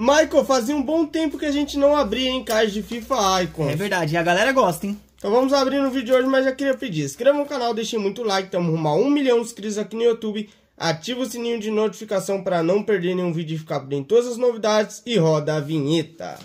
Michael, fazia um bom tempo que a gente não abria, hein, caixa de FIFA Icons. É verdade, e a galera gosta, hein? Então vamos abrir no vídeo de hoje, mas já queria pedir, inscreva no canal, deixe muito like, tamo rumo a 1 milhão de inscritos aqui no YouTube, ativa o sininho de notificação para não perder nenhum vídeo e ficar por dentro de todas as novidades e roda a vinheta.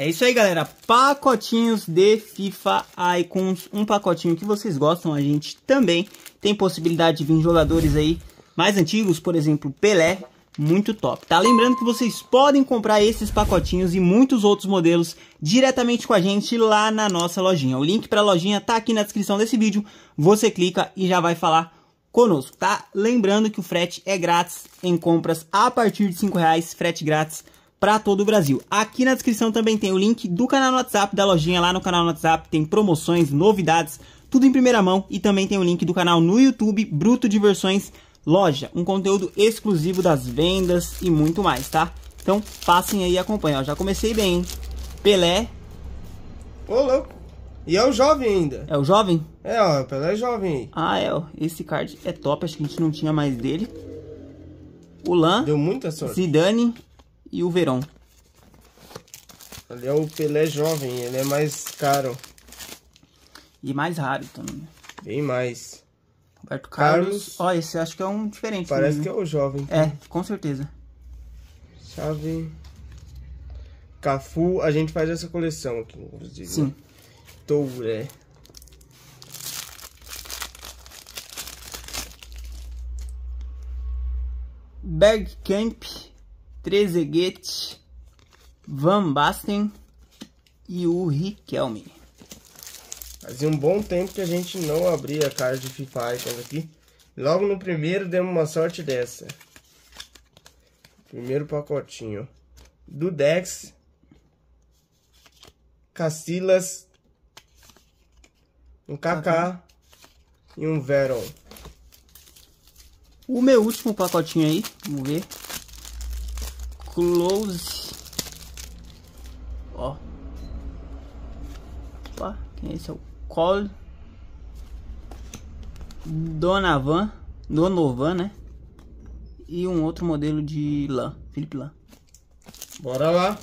É isso aí, galera. Pacotinhos de FIFA Icons. Um pacotinho que vocês gostam, a gente também tem possibilidade de vir jogadores aí mais antigos, por exemplo, Pelé, muito top, tá? Lembrando que vocês podem comprar esses pacotinhos e muitos outros modelos diretamente com a gente lá na nossa lojinha. O link para a lojinha tá aqui na descrição desse vídeo. Você clica e já vai falar conosco, tá? Lembrando que o frete é grátis em compras a partir de 5 reais, frete grátis para todo o Brasil. Aqui na descrição também tem o link do canal no WhatsApp, da lojinha lá no canal no WhatsApp, tem promoções, novidades, tudo em primeira mão e também tem o link do canal no YouTube, Bruto Diversões Loja, um conteúdo exclusivo das vendas e muito mais, tá? Então passem aí e acompanhem, ó, já comecei bem, hein? Pelé. Ô louco, e é o jovem ainda. É o jovem? É, ó, o Pelé é jovem. Ah, é, ó, esse card é top, acho que a gente não tinha mais dele. O Lan. Deu muita sorte. Zidane e o Verão. Ali é o Pelé jovem, ele é mais caro. E mais raro também. Né? Bem mais. Roberto Carlos. Carlos. Ó, esse acho que é um diferente. Parece mesmo. Né? que é o jovem. Então. É, com certeza. Chave. Cafu, a gente faz essa coleção aqui, né? Sim. Touré. Bergkamp Trezeguet, Van Basten e o Riquelme. Fazia um bom tempo que a gente não abria a caixa de FIFA Icons aqui. Logo no primeiro demos uma sorte dessa. Primeiro pacotinho. Do Dex. Cacilas. Um Kaká. E um Veron. O meu último pacotinho aí. Vamos ver. Close. Ó. Opa, quem é esse? É o Col. Donavan. Donovan, né? E um outro modelo de lã. Felipe Lã. Bora lá.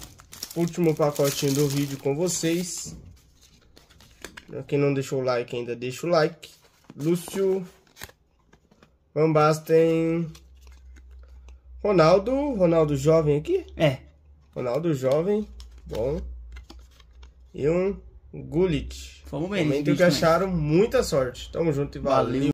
Último pacotinho do vídeo com vocês. Quem não deixou o like ainda, deixa o like. Lúcio Van Basten Ronaldo, Ronaldo jovem aqui? É. Ronaldo jovem, bom. E um Gullit. Fomos bem. Também que né? acharam muita sorte. Tamo junto e valeu. valeu.